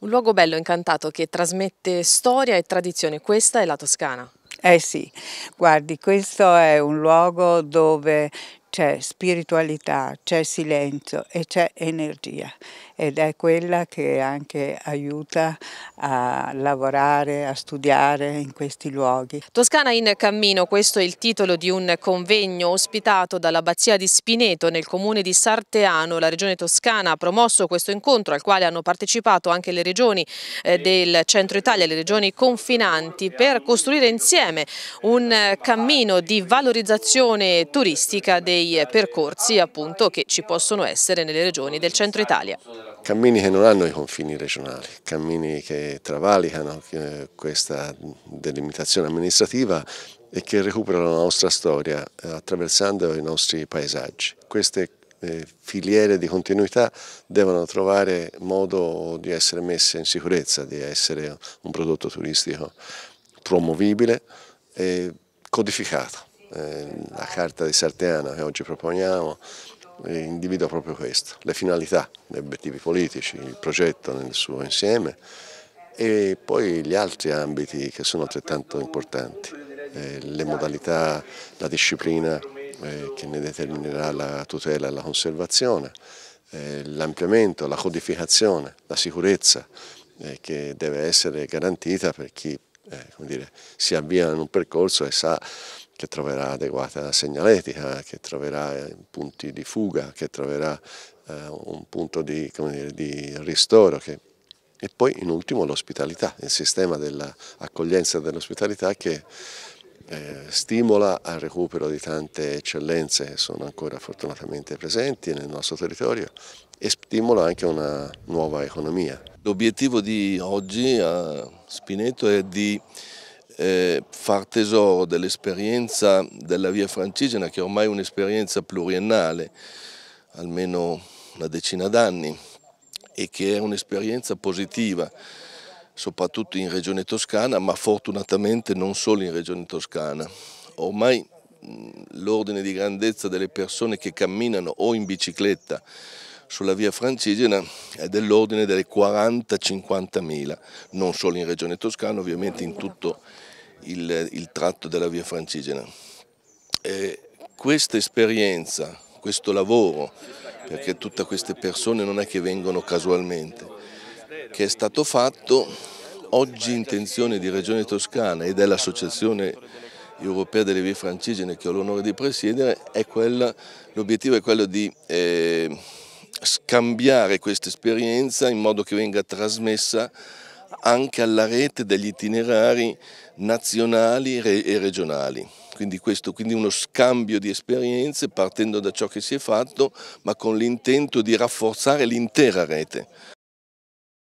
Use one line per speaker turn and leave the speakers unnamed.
Un luogo bello, incantato, che trasmette storia e tradizione. Questa è la Toscana.
Eh sì, guardi, questo è un luogo dove c'è spiritualità, c'è silenzio e c'è energia ed è quella che anche aiuta a lavorare, a studiare in questi luoghi.
Toscana in cammino, questo è il titolo di un convegno ospitato dall'Abbazia di Spineto nel comune di Sarteano. La regione toscana ha promosso questo incontro al quale hanno partecipato anche le regioni eh, del centro Italia, le regioni confinanti per costruire insieme un eh, cammino di valorizzazione turistica dei dei percorsi appunto, che ci possono essere nelle regioni del centro Italia.
Cammini che non hanno i confini regionali, cammini che travalicano eh, questa delimitazione amministrativa e che recuperano la nostra storia eh, attraversando i nostri paesaggi. Queste eh, filiere di continuità devono trovare modo di essere messe in sicurezza, di essere un prodotto turistico promovibile e codificato. Eh, la carta di Sarteana che oggi proponiamo eh, individua proprio questo, le finalità, gli obiettivi politici, il progetto nel suo insieme e poi gli altri ambiti che sono altrettanto importanti, eh, le modalità, la disciplina che ne determinerà la tutela e la conservazione, l'ampliamento, la codificazione, la sicurezza che deve essere garantita per chi eh, dire, si avvia in un percorso e sa che troverà adeguata segnaletica, che troverà eh, punti di fuga, che troverà eh, un punto di, dire, di ristoro, che e poi in ultimo l'ospitalità, il sistema dell'accoglienza e dell'ospitalità che eh, stimola al recupero di tante eccellenze che sono ancora fortunatamente presenti nel nostro territorio e stimola
anche una nuova economia. L'obiettivo di oggi a Spineto è di eh, far tesoro dell'esperienza della via francigena che è ormai un'esperienza pluriennale, almeno una decina d'anni, e che è un'esperienza positiva, soprattutto in regione toscana, ma fortunatamente non solo in regione toscana. Ormai l'ordine di grandezza delle persone che camminano o in bicicletta sulla via francigena è dell'ordine delle 40-50 mila, non solo in regione toscana, ovviamente in tutto il, il tratto della via francigena. E questa esperienza, questo lavoro, perché tutte queste persone non è che vengono casualmente, che è stato fatto oggi intenzione di Regione Toscana e dell'Associazione Europea delle Vie Francigene che ho l'onore di presiedere, l'obiettivo è quello di eh, scambiare questa esperienza in modo che venga trasmessa anche alla rete degli itinerari nazionali e regionali. Quindi, questo, quindi uno scambio di esperienze partendo da ciò che si è fatto ma con l'intento di rafforzare l'intera rete.